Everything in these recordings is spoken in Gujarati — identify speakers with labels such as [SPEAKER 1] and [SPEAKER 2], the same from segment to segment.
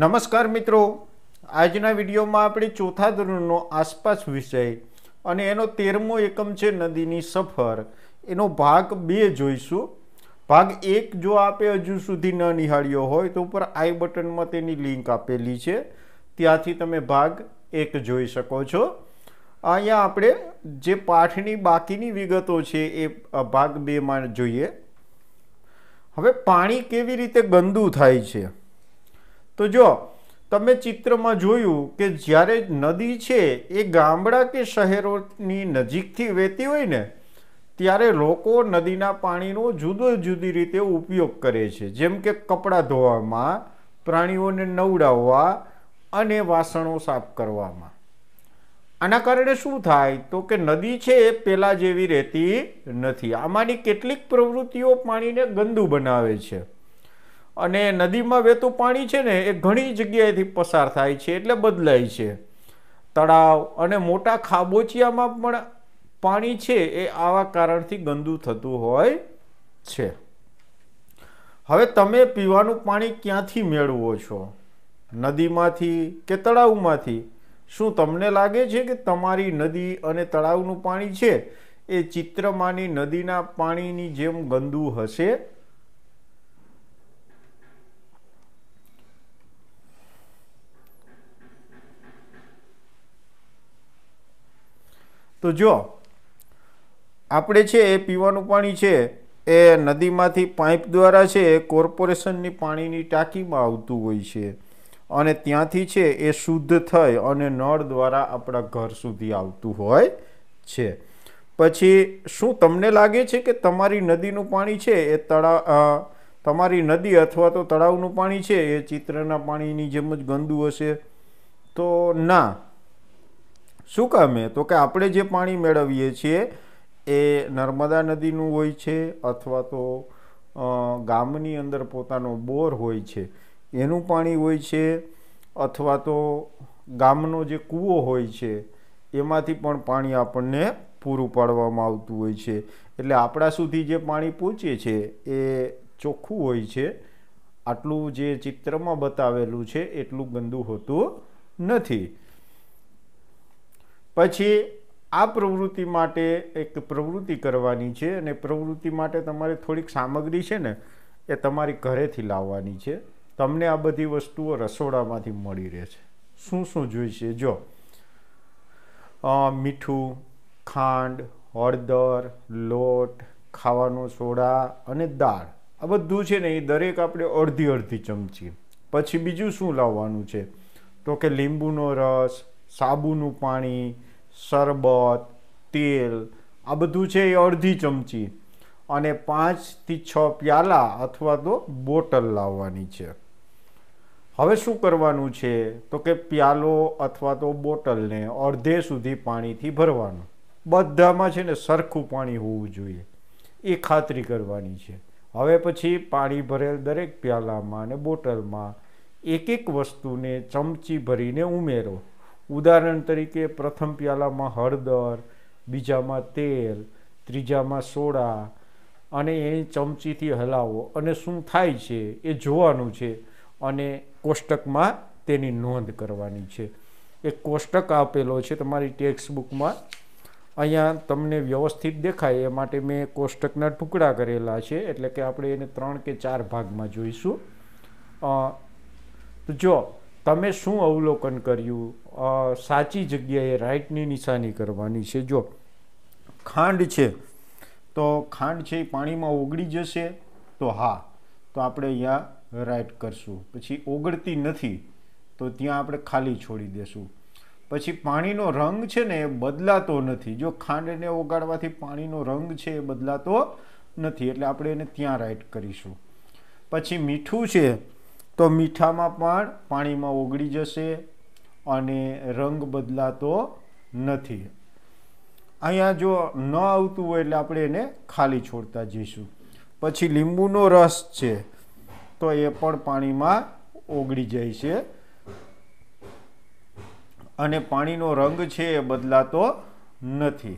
[SPEAKER 1] નમસ્કાર મિત્રો આજના વિડીયોમાં આપણે ચોથા ધોરણનો આસપાસ વિષય અને એનો તેરમો એકમ છે નદીની સફર એનો ભાગ બે જોઈશું ભાગ એક જો આપે હજુ સુધી ન નિહાળ્યો હોય તો ઉપર આઈ બટનમાં તેની લિંક આપેલી છે ત્યાંથી તમે ભાગ એક જોઈ શકો છો અહીંયા આપણે જે પાઠની બાકીની વિગતો છે એ ભાગ બેમાં જોઈએ હવે પાણી કેવી રીતે ગંદુ થાય છે તો જો તમે ચિત્રમાં જોયું કે જ્યારે નદી છે એ ગામડા કે શહેરોની નજીકથી વહેતી હોય ને ત્યારે લોકો નદીના પાણીનો જુદો જુદી રીતે ઉપયોગ કરે છે જેમ કે કપડાં ધોવામાં પ્રાણીઓને નવડાવવા અને વાસણો સાફ કરવામાં આના કારણે શું થાય તો કે નદી છે એ પહેલાં જેવી રહેતી નથી આમાંની કેટલીક પ્રવૃત્તિઓ પાણીને ગંદુ બનાવે છે અને નદીમાં વહેતું પાણી છે ને એ ઘણી જગ્યાએથી પસાર થાય છે એટલે બદલાય છે તળાવ અને મોટા ખાબોચિયામાં પણ પાણી છે એ આવા કારણથી ગંદુ થતું હોય છે હવે તમે પીવાનું પાણી ક્યાંથી મેળવો છો નદીમાંથી કે તળાવમાંથી શું તમને લાગે છે કે તમારી નદી અને તળાવનું પાણી છે એ ચિત્રમાંની નદીના પાણીની જેમ ગંદુ હશે તો જો આપણે છે એ પીવાનું પાણી છે એ નદીમાંથી પાઇપ દ્વારા છે એ કોર્પોરેશનની પાણીની ટાંકીમાં આવતું હોય છે અને ત્યાંથી છે એ શુદ્ધ થઈ અને નળ દ્વારા આપણા ઘર સુધી આવતું હોય છે પછી શું તમને લાગે છે કે તમારી નદીનું પાણી છે એ તળાવ તમારી નદી અથવા તો તળાવનું પાણી છે એ ચિત્રના પાણીની જેમ જ ગંદુ હશે તો ના શું કામે તો કે આપણે જે પાણી મેળવીએ છીએ એ નર્મદા નદીનું હોય છે અથવા તો ગામની અંદર પોતાનો બોર હોય છે એનું પાણી હોય છે અથવા તો ગામનો જે કૂવો હોય છે એમાંથી પણ પાણી આપણને પૂરું પાડવામાં આવતું હોય છે એટલે આપણા સુધી જે પાણી પહોંચે છે એ ચોખ્ખું હોય છે આટલું જે ચિત્રમાં બતાવેલું છે એટલું ગંદુ હોતું નથી પછી આ પ્રવૃત્તિ માટે એક પ્રવૃત્તિ કરવાની છે અને પ્રવૃત્તિ માટે તમારે થોડીક સામગ્રી છે ને એ તમારી ઘરેથી લાવવાની છે તમને આ બધી વસ્તુઓ રસોડામાંથી મળી રહે છે શું શું જોઈશે જો મીઠું ખાંડ હળદર લોટ ખાવાનો સોડા અને દાળ આ બધું છે ને એ દરેક આપણે અડધી અડધી ચમચી પછી બીજું શું લાવવાનું છે તો કે લીંબુનો રસ સાબુનું પાણી શરબત તેલ આ બધું છે એ અડધી ચમચી અને પાંચથી છ પ્યાલા અથવા તો બોટલ લાવવાની છે હવે શું કરવાનું છે તો કે પ્યાલો અથવા તો બોટલને અડધે સુધી પાણીથી ભરવાનું બધામાં છે ને સરખું પાણી હોવું જોઈએ એ ખાતરી કરવાની છે હવે પછી પાણી ભરેલ દરેક પ્યાલામાં અને બોટલમાં એક એક વસ્તુને ચમચી ભરીને ઉમેરો ઉદાહરણ તરીકે પ્રથમ પ્યાલામાં હળદર બીજામાં તેલ ત્રીજામાં સોડા અને એ ચમચીથી હલાવો અને શું થાય છે એ જોવાનું છે અને કોષ્ટકમાં તેની નોંધ કરવાની છે એ કોષ્ટક આપેલો છે તમારી ટેક્સ્ટ બુકમાં અહીંયા તમને વ્યવસ્થિત દેખાય એ માટે મેં કોષ્ટકના ટુકડા કરેલા છે એટલે કે આપણે એને ત્રણ કે ચાર ભાગમાં જોઈશું તો જો તમે શું અવલોકન કર્યું સાચી જગ્યાએ રાઈટની નિશાની કરવાની છે જો ખાંડ છે તો ખાંડ છે એ પાણીમાં ઓગળી જશે તો હા તો આપણે અહીંયા રાઈટ કરશું પછી ઓગળતી નથી તો ત્યાં આપણે ખાલી છોડી દેશું પછી પાણીનો રંગ છે ને એ બદલાતો નથી જો ખાંડને ઓગાળવાથી પાણીનો રંગ છે એ બદલાતો નથી એટલે આપણે એને ત્યાં રાઈટ કરીશું પછી મીઠું છે તો મીઠામાં પણ પાણીમાં ઓગળી જશે અને રંગ બદલાતો નથી અહીંયા જો ન આવતું હોય એટલે આપણે એને ખાલી છોડતા જઈશું પછી લીંબુનો રસ છે તો એ પણ પાણીમાં ઓગળી જાય છે અને પાણીનો રંગ છે એ બદલાતો નથી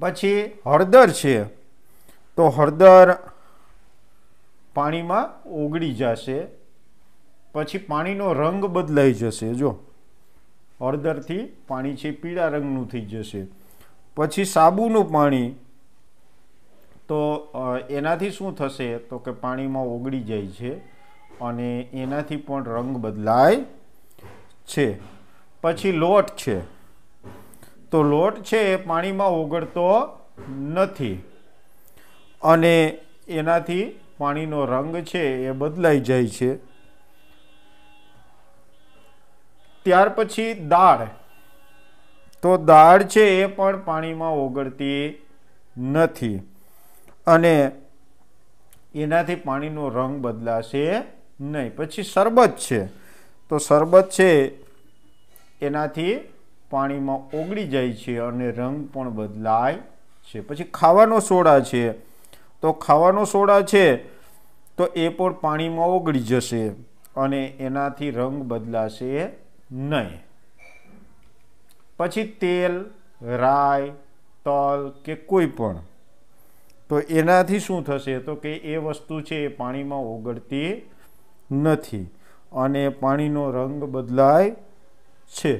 [SPEAKER 1] પછી હળદર છે તો હળદર પાણીમાં ઓગળી જશે પછી પાણીનો રંગ બદલાઈ જશે જો હળદરથી પાણી છે પીળા રંગનું થઈ જશે પછી સાબુનું પાણી તો એનાથી શું થશે તો કે પાણીમાં ઓગળી જાય છે અને એનાથી પણ રંગ બદલાય છે પછી લોટ છે તો લોટ છે એ પાણીમાં ઓગળતો નથી અને એનાથી પાણીનો રંગ છે એ બદલાઈ જાય છે ત્યાર પછી દાળ તો દાળ છે એ પણ પાણીમાં ઓગળતી નથી અને એનાથી પાણીનો રંગ બદલાશે નહીં પછી શરબત છે તો શરબત છે એનાથી પાણીમાં ઓગળી જાય છે અને રંગ પણ બદલાય છે પછી ખાવાનો સોડા છે તો ખાવાનો સોડા છે તો એ પણ પાણીમાં ઓગળી જશે અને એનાથી રંગ બદલાશે નહીં પછી તેલ રાય તલ કે કોઈ પણ તો એનાથી શું થશે તો કે એ વસ્તુ છે એ પાણીમાં ઓગળતી નથી અને પાણીનો રંગ બદલાય છે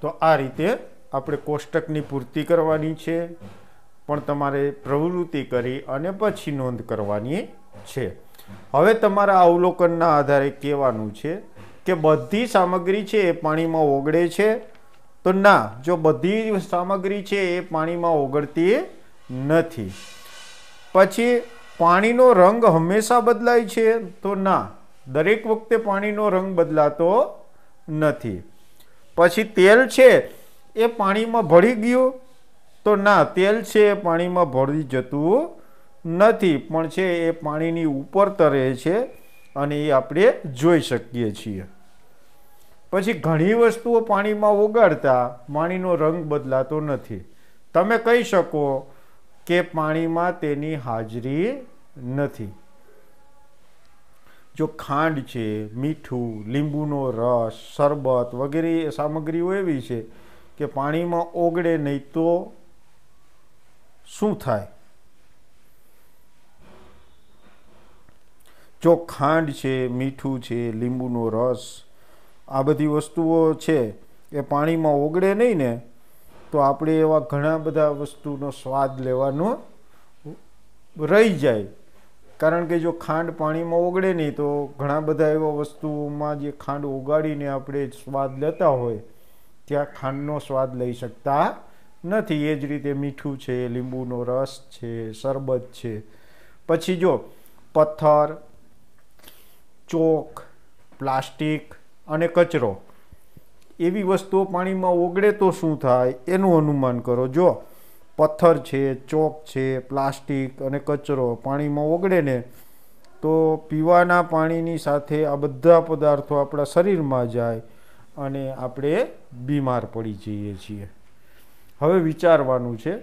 [SPEAKER 1] તો આ રીતે આપણે કોષ્ટકની પૂર્તિ કરવાની છે પણ તમારે પ્રવૃત્તિ કરી અને પછી નોંધ કરવાની છે હવે તમારા અવલોકનના આધારે કહેવાનું છે કે બધી સામગ્રી છે એ પાણીમાં ઓગળે છે તો ના જો બધી સામગ્રી છે એ પાણીમાં ઓગળતી નથી પછી પાણીનો રંગ હંમેશા બદલાય છે તો ના દરેક વખતે પાણીનો રંગ બદલાતો નથી પછી તેલ છે એ પાણીમાં ભળી ગયું તો ના તેલ છે એ પાણીમાં ભળી જતું નથી પણ છે એ પાણીની ઉપર તરે છે અને એ આપણે જોઈ શકીએ છીએ પછી ઘણી વસ્તુઓ પાણીમાં ઓગાડતા પાણીનો રંગ બદલાતો નથી તમે કહી શકો કે પાણીમાં તેની હાજરી નથી જો ખાંડ છે મીઠું લીંબુનો રસ શરબત વગેરે સામગ્રીઓ એવી છે કે પાણીમાં ઓગળે નહીં તો શું થાય જો ખાંડ છે મીઠું છે લીંબુનો રસ આ બધી વસ્તુઓ છે એ પાણીમાં ઓગળે નહીં ને તો આપણે એવા ઘણા બધા વસ્તુનો સ્વાદ લેવાનો રહી જાય કારણ કે જો ખાંડ પાણીમાં ઓગળે નહીં તો ઘણા બધા એવા વસ્તુઓમાં જે ખાંડ ઓગાળીને આપણે સ્વાદ લેતા હોય ત્યાં ખાંડનો સ્વાદ લઈ શકતા નથી એ જ રીતે મીઠું છે લીંબુનો રસ છે શરબત છે પછી જો પથ્થર ચોક પ્લાસ્ટિક અને કચરો એવી વસ્તુઓ પાણીમાં ઓગળે તો શું થાય એનું અનુમાન કરો જો પથ્થર છે ચોક છે પ્લાસ્ટિક અને કચરો પાણીમાં ઓગળે ને તો પીવાના પાણીની સાથે આ બધા પદાર્થો આપણા શરીરમાં જાય અને આપણે બીમાર પડી જઈએ છીએ હવે વિચારવાનું છે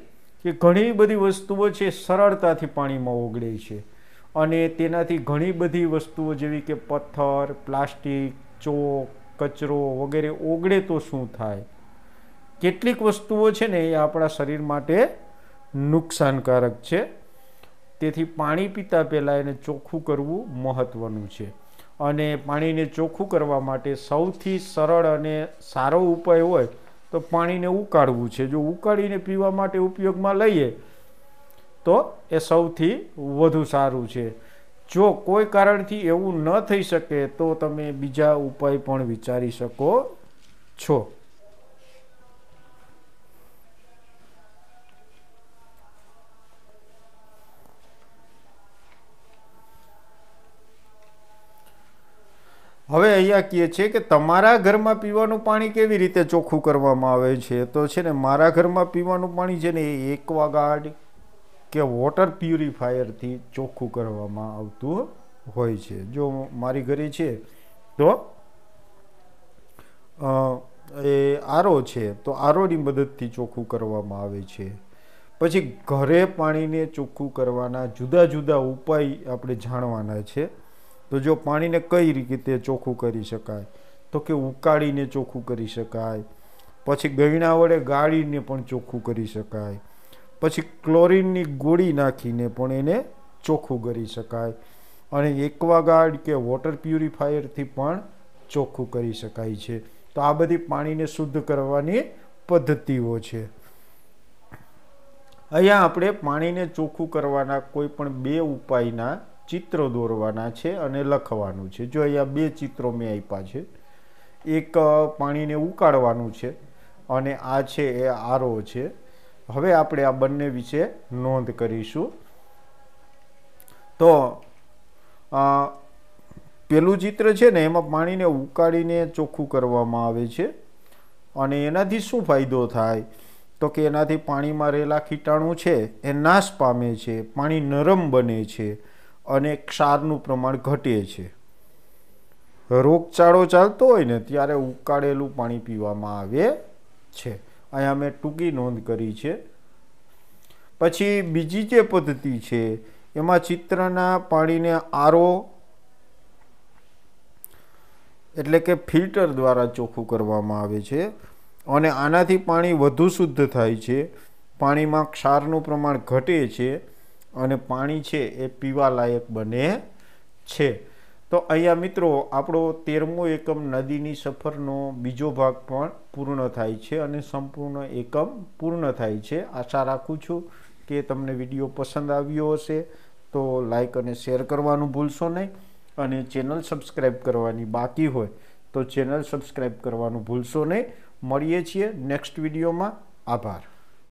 [SPEAKER 1] કે ઘણી બધી વસ્તુઓ છે સરળતાથી પાણીમાં ઓગળે છે અને તેનાથી ઘણી બધી વસ્તુઓ જેવી કે પથ્થર પ્લાસ્ટિક ચોક કચરો વગેરે ઓગળે તો શું થાય કેટલીક વસ્તુઓ છે ને એ આપણા શરીર માટે નુકસાનકારક છે તેથી પાણી પીતા પહેલાં એને ચોખ્ખું કરવું મહત્ત્વનું છે અને પાણીને ચોખ્ખું કરવા માટે સૌથી સરળ અને સારો ઉપાય હોય તો પાણીને ઉકાળવું છે જો ઉકાળીને પીવા માટે ઉપયોગમાં લઈએ તો એ સૌથી વધુ સારું છે જો કોઈ કારણથી એવું ન થઈ શકે તો તમે બીજા ઉપાય પણ વિચારી શકો છો હવે અહીંયા કહે છે કે તમારા ઘરમાં પીવાનું પાણી કેવી રીતે ચોખ્ખું કરવામાં આવે છે તો છે ને મારા ઘરમાં પીવાનું પાણી છે ને એ એકવા ગાર્ડ કે વોટર પ્યુરિફાયરથી ચોખ્ખું કરવામાં આવતું હોય છે જો મારી ઘરે છે તો એ આરો છે તો આરોની મદદથી ચોખ્ખું કરવામાં આવે છે પછી ઘરે પાણીને ચોખ્ખું કરવાના જુદા જુદા ઉપાય આપણે જાણવાના છે તો જો પાણીને કઈ રીતે ચોખ્ખું કરી શકાય તો કે ઉકાળીને ચોખ્ખું કરી શકાય પછી ગયણા વડે ગાળીને પણ ચોખ્ખું કરી શકાય પછી ક્લોરિનની ગોળી નાખીને પણ એને ચોખ્ખું કરી શકાય અને એક્વાગાર્ડ કે વોટર પ્યુરિફાયરથી પણ ચોખ્ખું કરી શકાય છે તો આ બધી પાણીને શુદ્ધ કરવાની પદ્ધતિઓ છે અહીંયા આપણે પાણીને ચોખ્ખું કરવાના કોઈ પણ બે ઉપાયના ચિત્રો દોરવાના છે અને લખવાનું છે જો અહીંયા બે ચિત્રો મેં આપ્યા છે એક પાણીને ઉકાળવાનું છે અને આ છે એ આરો છે હવે આપણે આ બંને વિશે નોંધ કરીશું તો પેલું ચિત્ર છે ને એમાં પાણીને ઉકાળીને ચોખ્ખું કરવામાં આવે છે અને એનાથી શું ફાયદો થાય તો કે એનાથી પાણીમાં રહેલા કીટાણુ છે એ નાશ પામે છે પાણી નરમ બને છે અને ક્ષારનું પ્રમાણ ઘટે છે રોગચાળો ચાલતો હોય ને ત્યારે ઉકાળેલું પાણી પીવામાં આવે છે અહીંયા મેં ટૂંકી નોંધ કરી છે પછી બીજી જે પદ્ધતિ છે એમાં ચિત્રના પાણીને આરો એટલે કે ફિલ્ટર દ્વારા ચોખ્ખું કરવામાં આવે છે અને આનાથી પાણી વધુ શુદ્ધ થાય છે પાણીમાં ક્ષારનું પ્રમાણ ઘટે છે અને પાણી છે એ પીવાલાયક બને છે તો અહીંયા મિત્રો આપણો તેરમો એકમ નદીની સફરનો બીજો ભાગ પણ પૂર્ણ થાય છે અને સંપૂર્ણ એકમ પૂર્ણ થાય છે આશા રાખું છું કે તમને વિડીયો પસંદ આવ્યો હશે તો લાઈક અને શેર કરવાનું ભૂલશો નહીં અને ચેનલ સબસ્ક્રાઈબ કરવાની બાકી હોય તો ચેનલ સબસ્ક્રાઈબ કરવાનું ભૂલશો નહીં મળીએ છીએ નેક્સ્ટ વિડીયોમાં આભાર